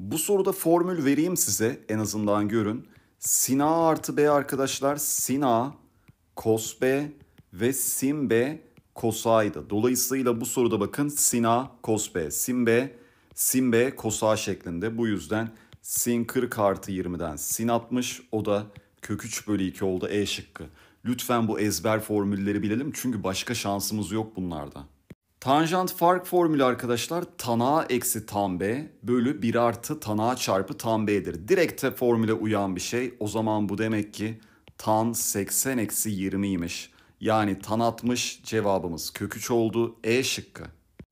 Bu soruda formül vereyim size en azından görün. Sin A artı B arkadaşlar sin A, cos B ve sin B cos A'ydı. Dolayısıyla bu soruda bakın sin A, cos B, sin B, sin B, cos A şeklinde. Bu yüzden sin 40 artı 20'den sin 60 o da kök 3 bölü 2 oldu E şıkkı. Lütfen bu ezber formülleri bilelim çünkü başka şansımız yok bunlarda. Tanjant fark formülü arkadaşlar tan a eksi tan b bölü 1 artı tan a çarpı tan b'dir. Direkte formüle uyan bir şey. O zaman bu demek ki tan 80 eksi 20'ymiş. Yani tan 60 cevabımız kök 3 oldu. E şıkkı.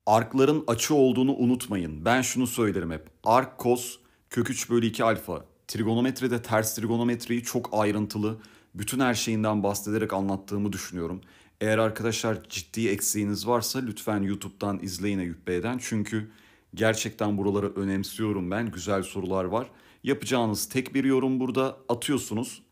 Arkların açı olduğunu unutmayın. Ben şunu söylerim hep. Ark kos kök 3 bölü 2 alfa. Trigonometride ters trigonometriyi çok ayrıntılı bütün her şeyinden bahsederek anlattığımı düşünüyorum. Eğer arkadaşlar ciddi eksiğiniz varsa lütfen YouTube'dan izleyin Eyüp Bey'den. Çünkü gerçekten buraları önemsiyorum ben. Güzel sorular var. Yapacağınız tek bir yorum burada atıyorsunuz.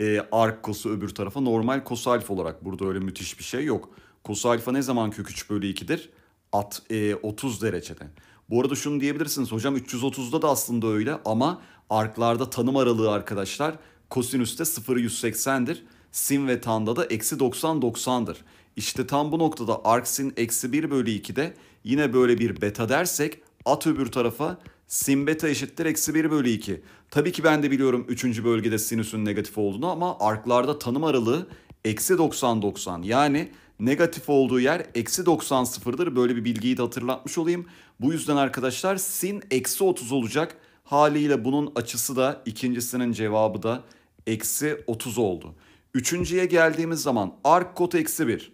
E, ark kosu öbür tarafa normal kosalif olarak. Burada öyle müthiş bir şey yok. Kosalfa ne zaman kök 3 bölü 2'dir? At, e, 30 derecede. Bu arada şunu diyebilirsiniz hocam 330'da da aslında öyle ama arklarda tanım aralığı arkadaşlar kosinüste 0 180'dir. Sin ve Tan'da da eksi 90-90'dır. İşte tam bu noktada arcsin eksi 1 bölü 2'de yine böyle bir beta dersek at öbür tarafa sin beta eşittir eksi 1 bölü 2. Tabii ki ben de biliyorum 3. bölgede sinüsün negatif olduğunu ama arklarda tanım aralığı eksi 90-90 yani negatif olduğu yer eksi 90 sıfırdır. Böyle bir bilgiyi de hatırlatmış olayım. Bu yüzden arkadaşlar sin eksi 30 olacak. Haliyle bunun açısı da ikincisinin cevabı da eksi 30 oldu. Üçüncüye geldiğimiz zaman arc kot eksi 1.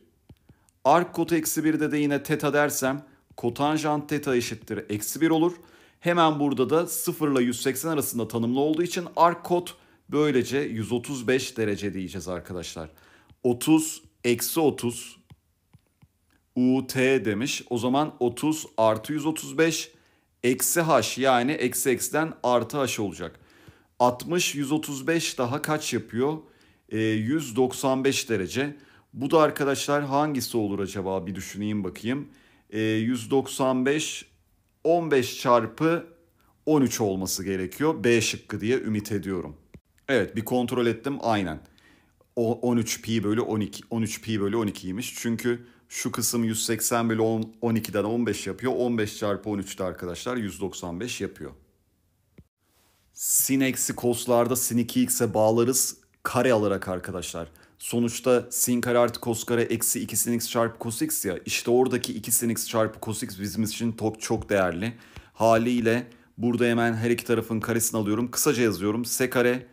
Arc kot eksi 1'de de yine teta dersem kotanjant teta eşittir eksi 1 olur. Hemen burada da 0 ile 180 arasında tanımlı olduğu için arc kot böylece 135 derece diyeceğiz arkadaşlar. 30 eksi 30 UT demiş. O zaman 30 artı 135 eksi h yani eksi x'den artı h olacak. 60 135 daha kaç yapıyor? 195 ee, derece. Bu da arkadaşlar hangisi olur acaba bir düşüneyim bakayım. 195 ee, 15 çarpı 13 olması gerekiyor. B şıkkı diye ümit ediyorum. Evet bir kontrol ettim aynen. O 13 pi bölü 12 13 pi bölü 12'ymiş. Çünkü şu kısım 180 bölü 10, 12'den 15 yapıyor. 15 çarpı 13 de arkadaşlar 195 yapıyor. Sin eksi cos'larda sin 2x'e bağlarız kare alarak arkadaşlar. Sonuçta sin kare artı cos kare eksi 2 sin x çarpı cos x ya. İşte oradaki 2 sin x çarpı cos x bizim için çok, çok değerli. Haliyle burada hemen her iki tarafın karesini alıyorum. Kısaca yazıyorum. S kare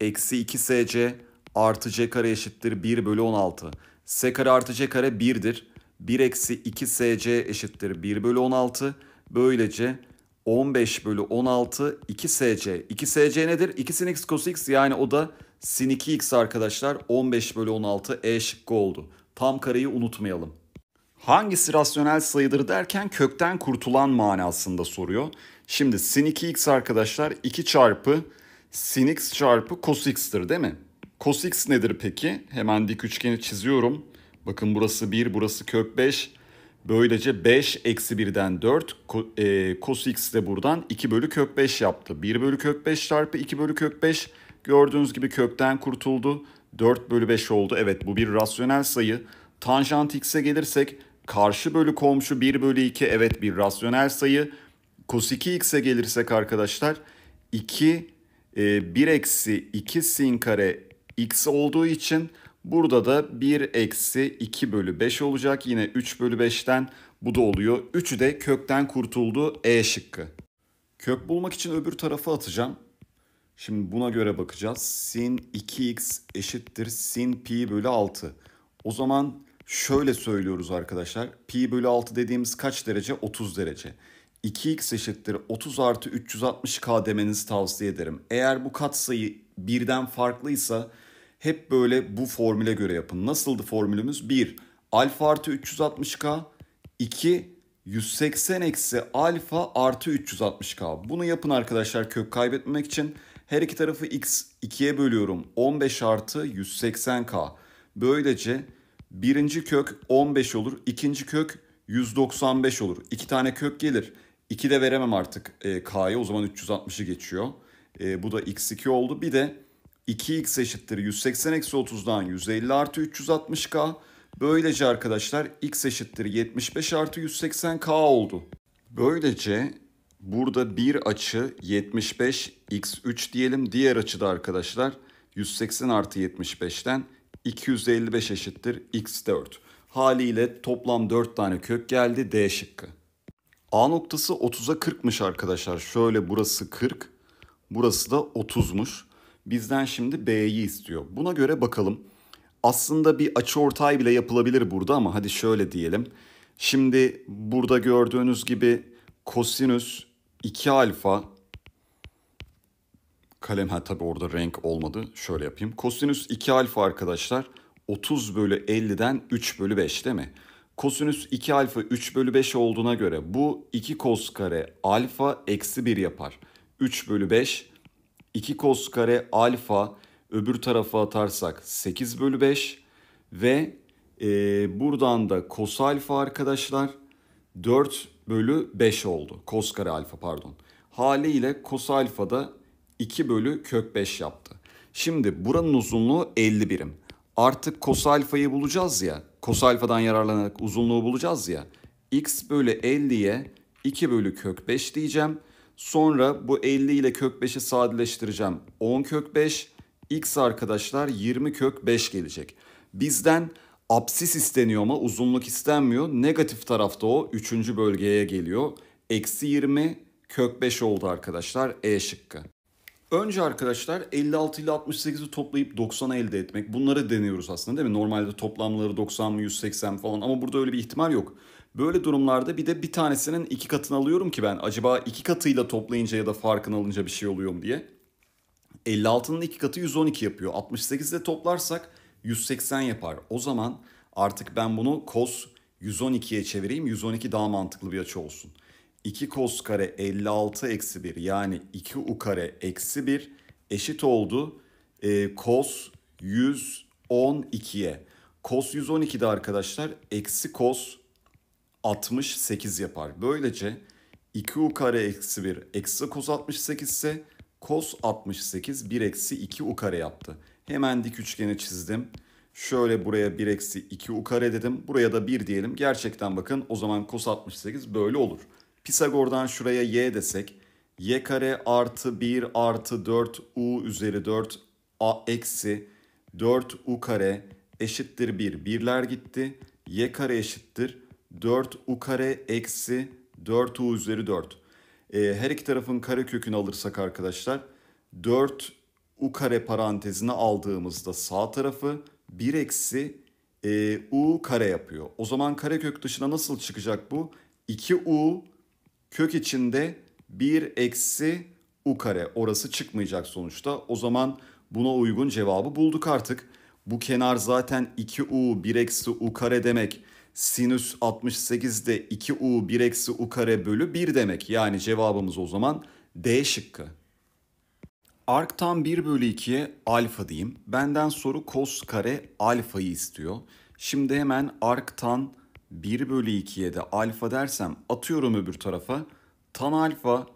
eksi 2 sc artı c kare eşittir 1 bölü 16. S kare artı c kare 1'dir. 1 eksi 2 sc eşittir 1 bölü 16. Böylece 15 bölü 16 2 sc. 2 sc nedir? 2 sin x cos x yani o da Sin 2x arkadaşlar 15 bölü 16 E şıkkı oldu. Tam kareyi unutmayalım. Hangisi rasyonel sayıdır derken kökten kurtulan manasında soruyor. Şimdi sin 2x arkadaşlar 2 çarpı sin x çarpı cos x'tir değil mi? Cos x nedir peki? Hemen dik üçgeni çiziyorum. Bakın burası 1, burası kök 5. Böylece 5 eksi 1'den 4 e, cos x de buradan 2 bölü kök 5 yaptı. 1 bölü kök 5 çarpı 2 bölü kök 5 gördüğünüz gibi kökten kurtuldu. 4 bölü 5 oldu. Evet bu bir rasyonel sayı. Tanjant x'e gelirsek karşı bölü komşu 1 bölü 2 evet bir rasyonel sayı. Cos 2x'e gelirsek arkadaşlar 2 e, 1 eksi 2 sin kare x olduğu için Burada da 1 eksi 2 bölü 5 olacak. Yine 3 bölü 5'ten bu da oluyor. 3'ü de kökten kurtuldu E şıkkı. Kök bulmak için öbür tarafa atacağım. Şimdi buna göre bakacağız. Sin 2x eşittir sin pi bölü 6. O zaman şöyle söylüyoruz arkadaşlar. Pi bölü 6 dediğimiz kaç derece? 30 derece. 2x eşittir 30 artı 360k demenizi tavsiye ederim. Eğer bu katsayı birden farklıysa hep böyle bu formüle göre yapın. Nasıldı formülümüz? 1. Alfa artı 360K. 2. 180 eksi alfa artı 360K. Bunu yapın arkadaşlar kök kaybetmemek için. Her iki tarafı x 2'ye bölüyorum. 15 artı 180K. Böylece birinci kök 15 olur. ikinci kök 195 olur. İki tane kök gelir. 2 de veremem artık e, K'ya. O zaman 360'ı geçiyor. E, bu da x2 oldu. Bir de 2x eşittir 180 eksi 30'dan 150 artı 360k. Böylece arkadaşlar x eşittir 75 artı 180k oldu. Böylece burada bir açı 75 x3 diyelim. Diğer açı da arkadaşlar 180 artı 75'ten 255 eşittir x4. Haliyle toplam 4 tane kök geldi D şıkkı. A noktası 30'a 40'mış arkadaşlar. Şöyle burası 40, burası da 30'muş bizden şimdi B'yi istiyor. Buna göre bakalım. Aslında bir açı ortay bile yapılabilir burada ama hadi şöyle diyelim. Şimdi burada gördüğünüz gibi kosinüs 2 alfa kalem ha tabi orada renk olmadı. Şöyle yapayım. Kosinüs 2 alfa arkadaşlar 30 bölü 50'den 3 bölü 5 değil mi? Kosinüs 2 alfa 3 bölü 5 olduğuna göre bu 2 kos kare alfa eksi 1 yapar. 3 bölü 5 2 kos kare alfa öbür tarafa atarsak 8 bölü 5 ve e, buradan da kos alfa arkadaşlar 4 bölü 5 oldu. kos kare alfa pardon. Haliyle kos alfa da 2 bölü kök 5 yaptı. Şimdi buranın uzunluğu 50 birim. Artık kos alfayı bulacağız ya. kos alfadan yararlanarak uzunluğu bulacağız ya. x bölü 50'ye 2 bölü kök 5 diyeceğim. Sonra bu 50 ile kök 5'i sadeleştireceğim. 10 kök 5 x arkadaşlar 20 kök 5 gelecek. Bizden absis isteniyor ama uzunluk istenmiyor. Negatif tarafta o 3. bölgeye geliyor. Eksi 20 kök 5 oldu arkadaşlar E şıkkı. Önce arkadaşlar 56 ile 68'i toplayıp 90'a elde etmek. Bunları deniyoruz aslında değil mi? Normalde toplamları 90 mı 180 falan ama burada öyle bir ihtimal yok. Böyle durumlarda bir de bir tanesinin iki katını alıyorum ki ben. Acaba iki katıyla toplayınca ya da farkını alınca bir şey oluyor mu diye. 56'nın iki katı 112 yapıyor. 68 ile toplarsak 180 yapar. O zaman artık ben bunu cos 112'ye çevireyim. 112 daha mantıklı bir açı olsun. 2 cos kare 56 eksi 1 yani 2 u kare eksi 1 eşit oldu e, cos 112'ye. Cos 112'de arkadaşlar eksi cos 68 yapar. Böylece 2u kare eksi 1 eksi cos 68 ise cos 68 1 eksi 2u kare yaptı. Hemen dik üçgeni çizdim. Şöyle buraya 1 eksi 2 u kare dedim. Buraya da 1 diyelim. Gerçekten bakın o zaman cos 68 böyle olur. Pisagor'dan şuraya y desek. y kare artı 1 artı 4 u üzeri 4 a eksi 4 u kare eşittir 1. Bir. Birler gitti. y kare eşittir 4u kare eksi 4u üzeri 4. E, ee, her iki tarafın kare kökünü alırsak arkadaşlar 4 u kare parantezine aldığımızda sağ tarafı 1 eksi e, u kare yapıyor. O zaman kare kök dışına nasıl çıkacak bu? 2 u kök içinde 1 eksi u kare. Orası çıkmayacak sonuçta. O zaman buna uygun cevabı bulduk artık. Bu kenar zaten 2u 1 eksi u kare demek sinüs 68'de 2u 1 eksi u kare bölü 1 demek. Yani cevabımız o zaman D şıkkı. Arktan 1 bölü 2'ye alfa diyeyim. Benden soru kos kare alfayı istiyor. Şimdi hemen arktan 1 bölü 2'ye de alfa dersem atıyorum öbür tarafa. Tan alfa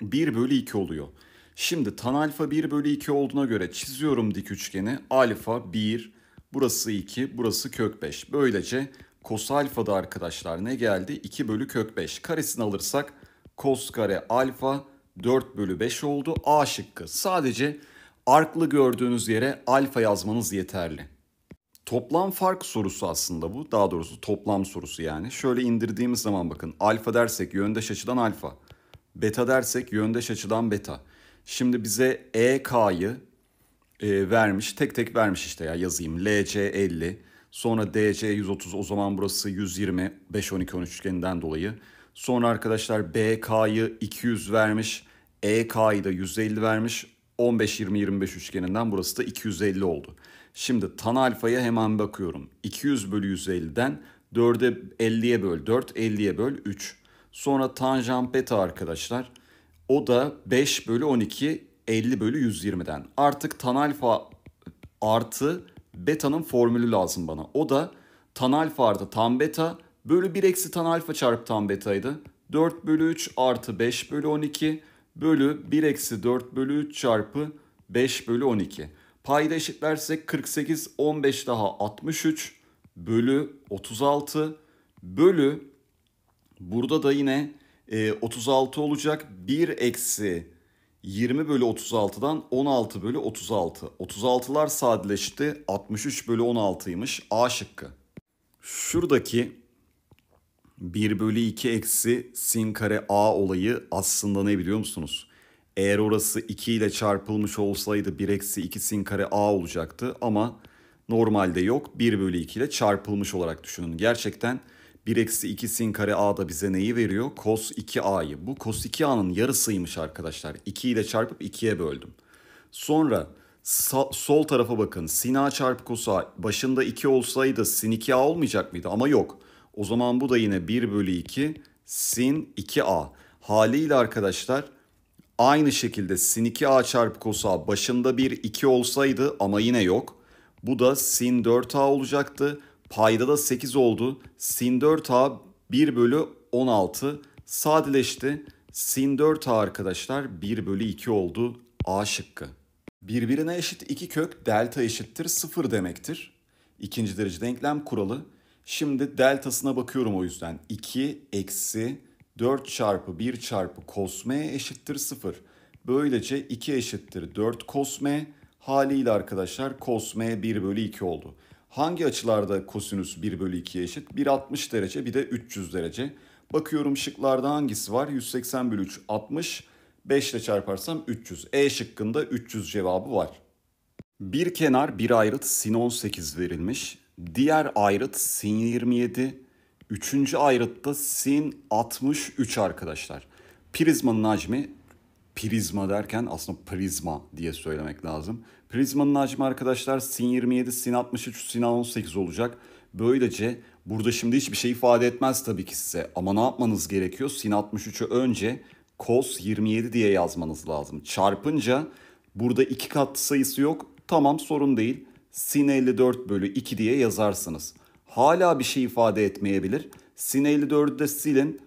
1 bölü 2 oluyor. Şimdi tan alfa 1 bölü 2 olduğuna göre çiziyorum dik üçgeni. Alfa 1, burası 2, burası kök 5. Böylece Kos alfada arkadaşlar ne geldi? 2 bölü kök 5. Karesini alırsak kos kare alfa 4 bölü 5 oldu. A şıkkı. Sadece arklı gördüğünüz yere alfa yazmanız yeterli. Toplam fark sorusu aslında bu. Daha doğrusu toplam sorusu yani. Şöyle indirdiğimiz zaman bakın alfa dersek yöndeş açıdan alfa. Beta dersek yöndeş açıdan beta. Şimdi bize EK'yı e, vermiş. Tek tek vermiş işte ya yazayım. LC 50. Sonra DC 130 o zaman burası 120 5 12 13 üçgeninden dolayı. Sonra arkadaşlar BK'yı 200 vermiş. EK'yı da 150 vermiş. 15 20 25 üçgeninden burası da 250 oldu. Şimdi tan alfaya hemen bakıyorum. 200 bölü 150'den 4'e 50'ye böl 4, 50'ye böl 3. Sonra tanjant beta arkadaşlar. O da 5 bölü 12, 50 bölü 120'den. Artık tan alfa artı beta'nın formülü lazım bana. O da tan alfa tan beta bölü 1 eksi tan alfa çarpı tan betaydı. 4 bölü 3 artı 5 bölü 12 bölü 1 eksi 4 bölü 3 çarpı 5 bölü 12. Payda eşitlersek 48, 15 daha 63 bölü 36 bölü burada da yine e, 36 olacak 1 eksi 20 bölü 36'dan 16 bölü 36. 36'lar sadeleşti. 63 bölü 16'ymış. A şıkkı. Şuradaki 1 bölü 2 eksi sin kare a olayı aslında ne biliyor musunuz? Eğer orası 2 ile çarpılmış olsaydı 1 eksi 2 sin kare a olacaktı ama normalde yok. 1 bölü 2 ile çarpılmış olarak düşünün. Gerçekten 1 eksi 2 sin kare a da bize neyi veriyor? Cos 2a'yı. Bu cos 2a'nın yarısıymış arkadaşlar. 2 ile çarpıp 2'ye böldüm. Sonra sol tarafa bakın. Sin A çarpı cos A. Başında 2 olsaydı sin 2A olmayacak mıydı? Ama yok. O zaman bu da yine 1 bölü 2 sin 2A. Haliyle arkadaşlar aynı şekilde sin 2A çarpı cos A başında 1 2 olsaydı ama yine yok. Bu da sin 4A olacaktı. Payda da 8 oldu. Sin 4A 1 bölü 16 sadeleşti. Sin 4A arkadaşlar 1 bölü 2 oldu. A şıkkı. Birbirine eşit iki kök delta eşittir 0 demektir. İkinci derece denklem kuralı. Şimdi deltasına bakıyorum o yüzden. 2 eksi 4 çarpı 1 çarpı cos m eşittir 0. Böylece 2 eşittir 4 cos m. Haliyle arkadaşlar cos m 1 bölü 2 oldu. Hangi açılarda kosinüs 1 bölü 2'ye eşit? 1.60 derece bir de 300 derece. Bakıyorum şıklarda hangisi var? 180 bölü 3 60, 5 ile çarparsam 300. E şıkkında 300 cevabı var. Bir kenar bir ayrıt sin 18 verilmiş. Diğer ayrıt sin 27. Üçüncü ayrıtta sin 63 arkadaşlar. Prizmanın hacmi Prizma derken aslında Prizma diye söylemek lazım. Prizma'nın hacmi arkadaşlar sin 27, sin 63, sin 18 olacak. Böylece burada şimdi hiçbir şey ifade etmez tabii ki size. Ama ne yapmanız gerekiyor? Sin 63'ü önce cos 27 diye yazmanız lazım. Çarpınca burada iki kat sayısı yok. Tamam sorun değil. Sin 54 bölü 2 diye yazarsınız. Hala bir şey ifade etmeyebilir. Sin 54'ü de silin.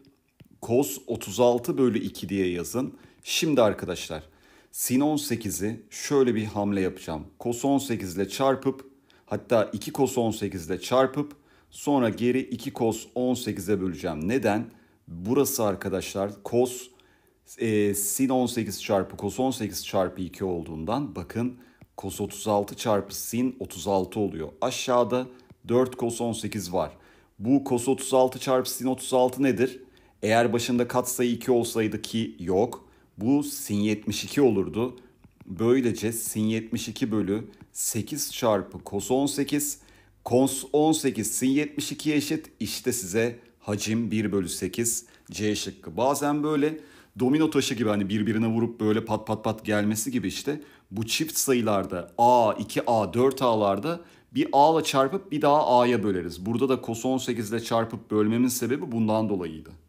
Cos 36 bölü 2 diye yazın. Şimdi arkadaşlar sin 18'i şöyle bir hamle yapacağım. Kos 18 ile çarpıp hatta 2 kos 18 ile çarpıp sonra geri 2 kos 18'e böleceğim. Neden? Burası arkadaşlar kos e, sin 18 çarpı kos 18 çarpı 2 olduğundan bakın kos 36 çarpı sin 36 oluyor. Aşağıda 4 kos 18 var. Bu kos 36 çarpı sin 36 nedir? Eğer başında katsayı 2 olsaydı ki yok. Bu sin 72 olurdu. Böylece sin 72 bölü 8 çarpı kos 18 kons 18 sin 72 eşit işte size hacim 1 bölü 8 C şıkkı. Bazen böyle domino taşı gibi hani birbirine vurup böyle pat pat pat gelmesi gibi işte bu çift sayılarda A, 2A, 4A'larda bir A'la çarpıp bir daha A'ya böleriz. Burada da kos 18 ile çarpıp bölmemin sebebi bundan dolayıydı.